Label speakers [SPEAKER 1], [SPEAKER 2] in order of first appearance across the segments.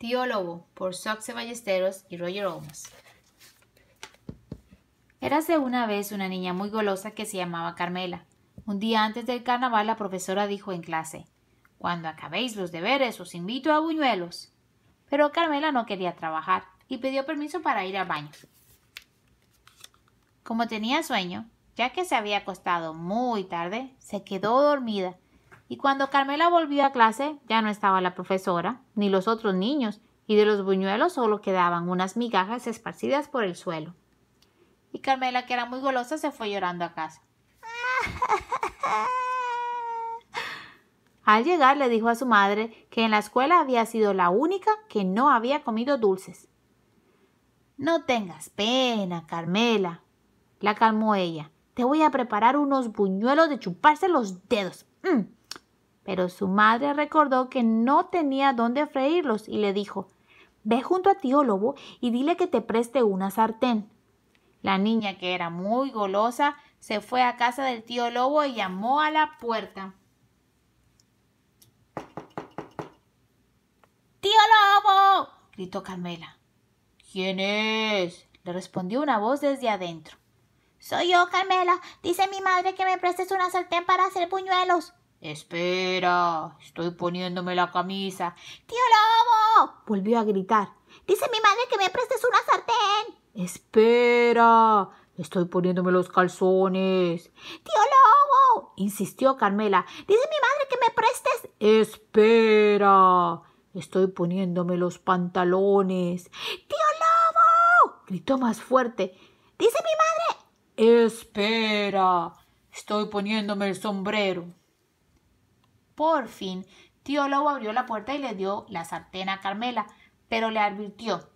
[SPEAKER 1] Lobo por Soxe Ballesteros y Roger Olmos. Érase una vez una niña muy golosa que se llamaba Carmela. Un día antes del carnaval la profesora dijo en clase Cuando acabéis los deberes os invito a buñuelos. Pero Carmela no quería trabajar y pidió permiso para ir al baño. Como tenía sueño, ya que se había acostado muy tarde, se quedó dormida y cuando Carmela volvió a clase, ya no estaba la profesora, ni los otros niños, y de los buñuelos solo quedaban unas migajas esparcidas por el suelo. Y Carmela, que era muy golosa, se fue llorando a casa. Al llegar le dijo a su madre que en la escuela había sido la única que no había comido dulces. No tengas pena, Carmela, la calmó ella. Te voy a preparar unos buñuelos de chuparse los dedos. Pero su madre recordó que no tenía dónde freírlos y le dijo Ve junto a tío oh Lobo y dile que te preste una sartén. La niña, que era muy golosa, se fue a casa del tío Lobo y llamó a la puerta. ¡Tío Lobo! gritó Carmela. ¿Quién es? le respondió una voz desde adentro. Soy yo, Carmela. Dice mi madre que me prestes una sartén para hacer puñuelos. Espera, estoy poniéndome la camisa. Tío Lobo, volvió a gritar. Dice mi madre que me prestes una sartén. Espera, estoy poniéndome los calzones. Tío Lobo, insistió Carmela. Dice mi madre que me prestes. Espera, estoy poniéndome los pantalones. Tío Lobo, gritó más fuerte. Dice mi madre. Espera, estoy poniéndome el sombrero. Por fin, tío Lobo abrió la puerta y le dio la sartén a Carmela, pero le advirtió.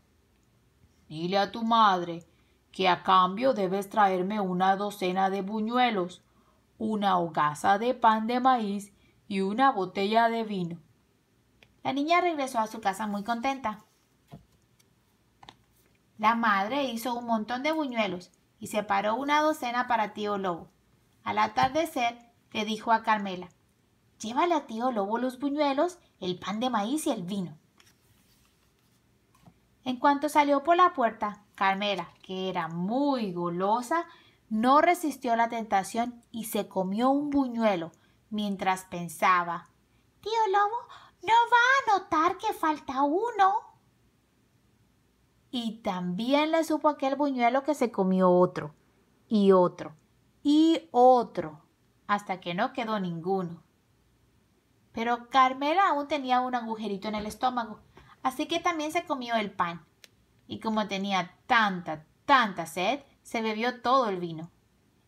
[SPEAKER 1] Dile a tu madre que a cambio debes traerme una docena de buñuelos, una hogaza de pan de maíz y una botella de vino. La niña regresó a su casa muy contenta. La madre hizo un montón de buñuelos y separó una docena para tío Lobo. Al atardecer le dijo a Carmela, Llévale a tío Lobo los buñuelos, el pan de maíz y el vino. En cuanto salió por la puerta, Carmela, que era muy golosa, no resistió la tentación y se comió un buñuelo mientras pensaba, Tío Lobo, ¿no va a notar que falta uno? Y también le supo aquel buñuelo que se comió otro, y otro, y otro, hasta que no quedó ninguno. Pero Carmela aún tenía un agujerito en el estómago, así que también se comió el pan. Y como tenía tanta, tanta sed, se bebió todo el vino.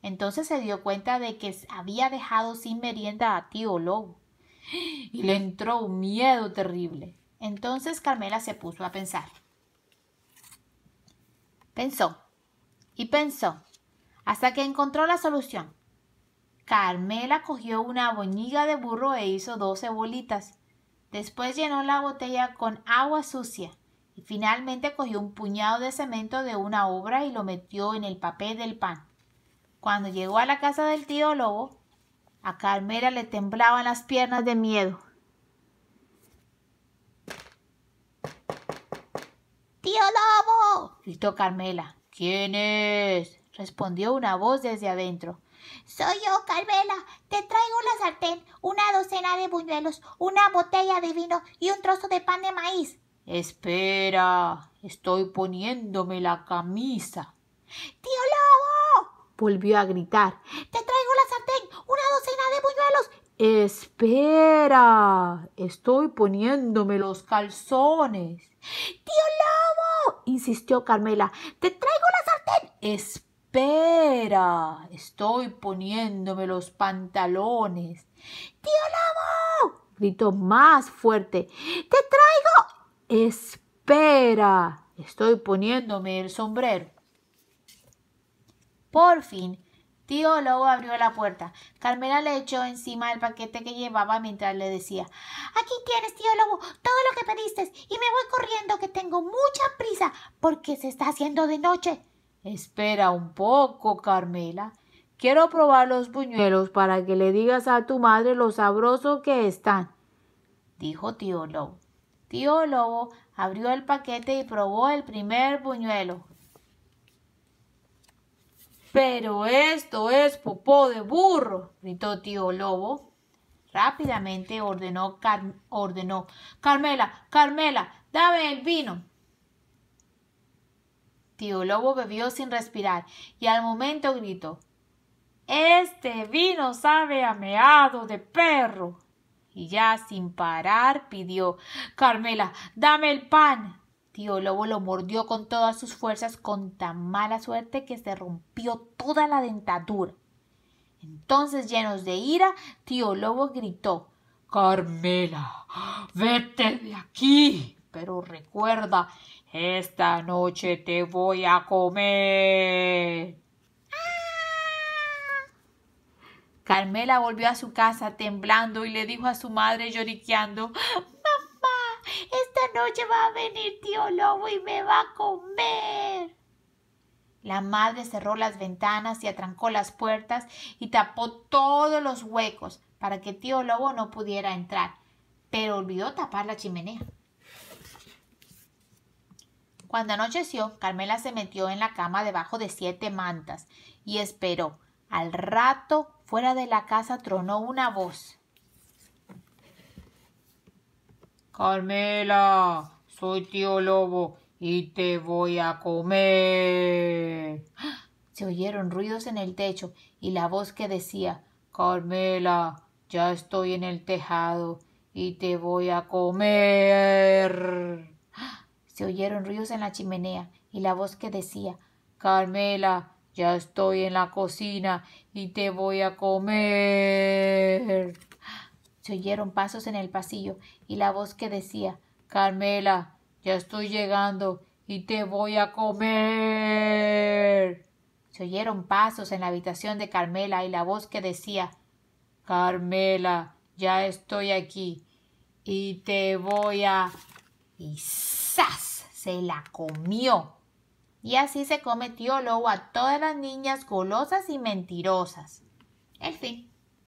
[SPEAKER 1] Entonces se dio cuenta de que había dejado sin merienda a tío Lobo. Y le entró un miedo terrible. Entonces Carmela se puso a pensar. Pensó y pensó hasta que encontró la solución. Carmela cogió una boñiga de burro e hizo doce bolitas. Después llenó la botella con agua sucia y finalmente cogió un puñado de cemento de una obra y lo metió en el papel del pan. Cuando llegó a la casa del tío Lobo, a Carmela le temblaban las piernas de miedo. ¡Tío Lobo! gritó Carmela. ¿Quién es? respondió una voz desde adentro. Soy yo, Carmela. Te traigo la sartén, una docena de buñuelos, una botella de vino y un trozo de pan de maíz. Espera, estoy poniéndome la camisa. Tío Lobo, volvió a gritar. Te traigo la sartén, una docena de buñuelos. Espera, estoy poniéndome los calzones. Tío Lobo, insistió Carmela. Te traigo la sartén. Espera espera. Estoy poniéndome los pantalones. Tío Lobo, gritó más fuerte. Te traigo. Espera. Estoy poniéndome el sombrero. Por fin, tío Lobo abrió la puerta. Carmela le echó encima el paquete que llevaba mientras le decía, Aquí tienes, tío Lobo, todo lo que pediste y me voy corriendo que tengo mucha prisa porque se está haciendo de noche. Espera un poco, Carmela. Quiero probar los buñuelos para que le digas a tu madre lo sabroso que están, dijo tío Lobo. Tío Lobo abrió el paquete y probó el primer buñuelo. Pero esto es popó de burro, gritó tío Lobo. Rápidamente ordenó, ordenó Carmela, Carmela, dame el vino. Tío Lobo bebió sin respirar y al momento gritó Este vino sabe a meado de perro. Y ya sin parar pidió Carmela, dame el pan. Tío Lobo lo mordió con todas sus fuerzas con tan mala suerte que se rompió toda la dentadura. Entonces, llenos de ira, tío Lobo gritó Carmela, vete de aquí. Pero recuerda, esta noche te voy a comer. Ah. Carmela volvió a su casa temblando y le dijo a su madre lloriqueando Mamá, esta noche va a venir tío Lobo y me va a comer. La madre cerró las ventanas y atrancó las puertas y tapó todos los huecos para que tío Lobo no pudiera entrar, pero olvidó tapar la chimenea. Cuando anocheció, Carmela se metió en la cama debajo de siete mantas y esperó. Al rato, fuera de la casa tronó una voz. Carmela, soy tío lobo y te voy a comer. Se oyeron ruidos en el techo y la voz que decía Carmela, ya estoy en el tejado y te voy a comer. Se oyeron ruidos en la chimenea y la voz que decía Carmela, ya estoy en la cocina y te voy a comer. Se oyeron pasos en el pasillo y la voz que decía Carmela, ya estoy llegando y te voy a comer. Se oyeron pasos en la habitación de Carmela y la voz que decía Carmela, ya estoy aquí y te voy a... y se la comió. Y así se cometió lobo a todas las niñas golosas y mentirosas. En fin,